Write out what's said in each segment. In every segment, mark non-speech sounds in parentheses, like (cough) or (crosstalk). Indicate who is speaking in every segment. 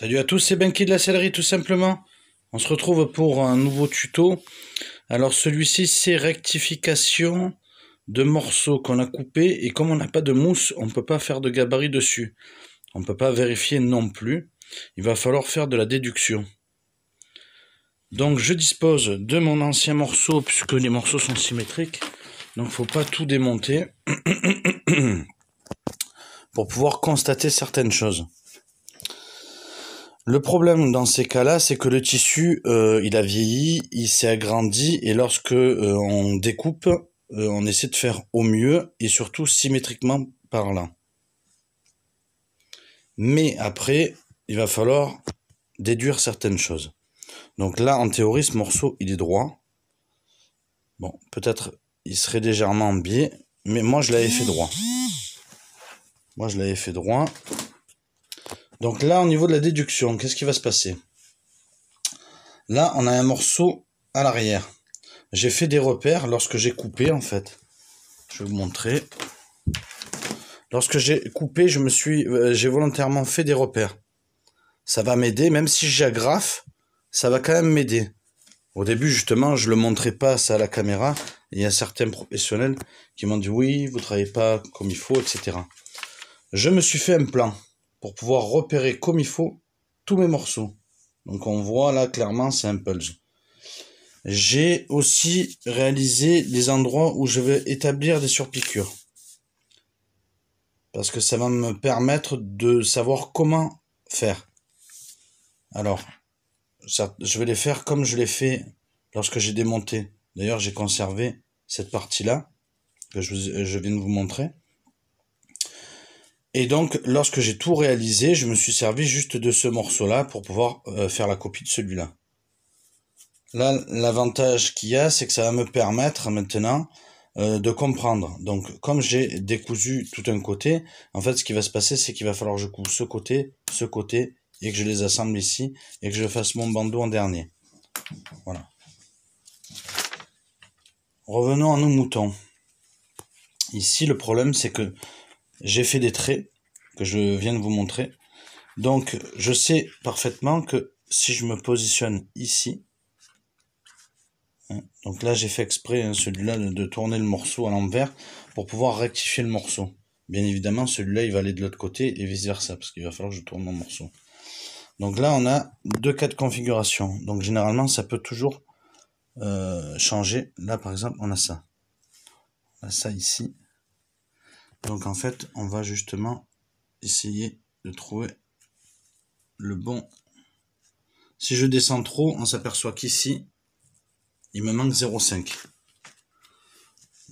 Speaker 1: Salut à tous, c'est Benki de la Céleri tout simplement. On se retrouve pour un nouveau tuto. Alors celui-ci c'est rectification de morceaux qu'on a coupés et comme on n'a pas de mousse, on ne peut pas faire de gabarit dessus. On ne peut pas vérifier non plus. Il va falloir faire de la déduction. Donc je dispose de mon ancien morceau puisque les morceaux sont symétriques. Donc faut pas tout démonter (clears throat) pour pouvoir constater certaines choses. Le problème dans ces cas-là, c'est que le tissu, euh, il a vieilli, il s'est agrandi, et lorsque euh, on découpe, euh, on essaie de faire au mieux, et surtout symétriquement parlant. Mais après, il va falloir déduire certaines choses. Donc là, en théorie, ce morceau, il est droit. Bon, peut-être il serait légèrement en biais, mais moi, je l'avais fait droit. Moi, je l'avais fait droit. Donc là, au niveau de la déduction, qu'est-ce qui va se passer Là, on a un morceau à l'arrière. J'ai fait des repères lorsque j'ai coupé, en fait. Je vais vous montrer. Lorsque j'ai coupé, je me suis, euh, j'ai volontairement fait des repères. Ça va m'aider, même si j'agrafe, ça va quand même m'aider. Au début, justement, je le montrais pas ça à la caméra. Il y a certains professionnels qui m'ont dit oui, vous travaillez pas comme il faut, etc. Je me suis fait un plan pour pouvoir repérer comme il faut tous mes morceaux. Donc on voit là clairement c'est un pulse. J'ai aussi réalisé des endroits où je vais établir des surpiqûres. Parce que ça va me permettre de savoir comment faire. Alors, je vais les faire comme je l'ai fait lorsque j'ai démonté. D'ailleurs, j'ai conservé cette partie-là que je viens de vous montrer. Et donc, lorsque j'ai tout réalisé, je me suis servi juste de ce morceau-là pour pouvoir euh, faire la copie de celui-là. Là, l'avantage qu'il y a, c'est que ça va me permettre maintenant euh, de comprendre. Donc, comme j'ai décousu tout un côté, en fait, ce qui va se passer, c'est qu'il va falloir que je coupe ce côté, ce côté, et que je les assemble ici, et que je fasse mon bandeau en dernier. Voilà. Revenons à nos moutons. Ici, le problème, c'est que j'ai fait des traits que je viens de vous montrer. Donc, je sais parfaitement que si je me positionne ici, hein, donc là j'ai fait exprès hein, celui-là de tourner le morceau à l'envers pour pouvoir rectifier le morceau. Bien évidemment, celui-là il va aller de l'autre côté et vice-versa parce qu'il va falloir que je tourne mon morceau. Donc là, on a deux cas de configuration. Donc généralement, ça peut toujours euh, changer. Là, par exemple, on a ça. On a ça ici. Donc en fait, on va justement essayer de trouver le bon. Si je descends trop, on s'aperçoit qu'ici, il me manque 0,5.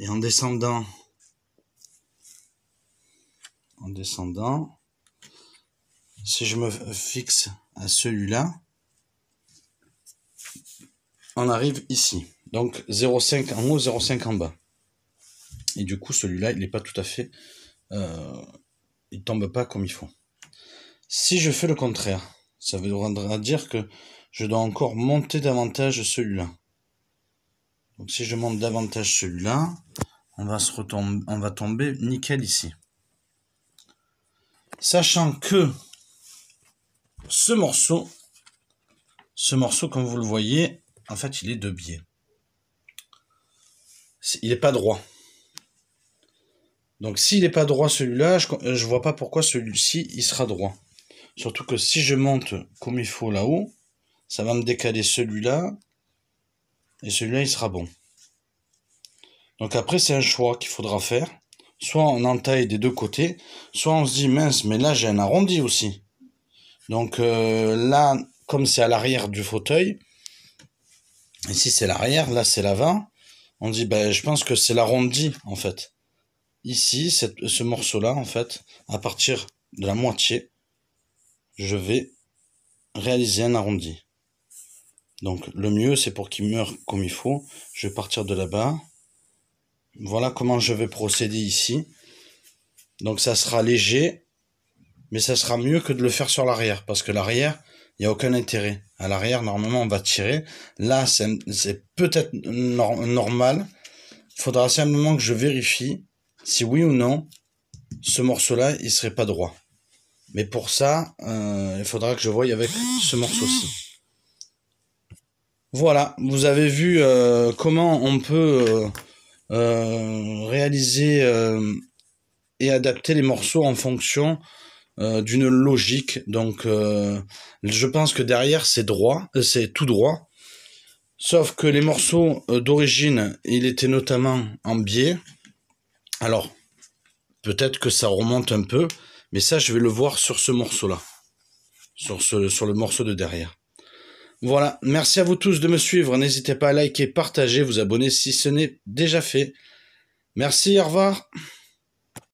Speaker 1: Et en descendant, en descendant, si je me fixe à celui-là, on arrive ici. Donc 0,5 en haut, 0,5 en bas. Et du coup, celui-là, il n'est pas tout à fait. Euh, il tombe pas comme il faut. Si je fais le contraire, ça voudra dire que je dois encore monter davantage celui-là. Donc si je monte davantage celui-là, on va se on va tomber nickel ici. Sachant que ce morceau, ce morceau, comme vous le voyez, en fait, il est de biais. Il n'est pas droit. Donc s'il n'est pas droit celui-là, je ne vois pas pourquoi celui-ci, il sera droit. Surtout que si je monte comme il faut là-haut, ça va me décaler celui-là, et celui-là, il sera bon. Donc après, c'est un choix qu'il faudra faire. Soit on entaille des deux côtés, soit on se dit, mince, mais là, j'ai un arrondi aussi. Donc euh, là, comme c'est à l'arrière du fauteuil, ici c'est l'arrière, là c'est l'avant, on dit, ben, je pense que c'est l'arrondi, en fait ici, ce morceau-là, en fait, à partir de la moitié, je vais réaliser un arrondi. Donc le mieux, c'est pour qu'il meure comme il faut. Je vais partir de là-bas. Voilà comment je vais procéder ici. Donc ça sera léger, mais ça sera mieux que de le faire sur l'arrière, parce que l'arrière, il n'y a aucun intérêt. À l'arrière, normalement, on va tirer. Là, c'est peut-être normal. Il faudra simplement que je vérifie si oui ou non, ce morceau-là, il serait pas droit. Mais pour ça, euh, il faudra que je voie avec ce morceau-ci. Voilà, vous avez vu euh, comment on peut euh, réaliser et adapter les morceaux en fonction d'une logique. Donc, je pense que derrière, c'est droit, c'est tout droit. Sauf que les morceaux d'origine, il était notamment en biais. Alors, peut-être que ça remonte un peu, mais ça, je vais le voir sur ce morceau-là, sur, ce, sur le morceau de derrière. Voilà, merci à vous tous de me suivre. N'hésitez pas à liker, partager, vous abonner si ce n'est déjà fait. Merci, au revoir.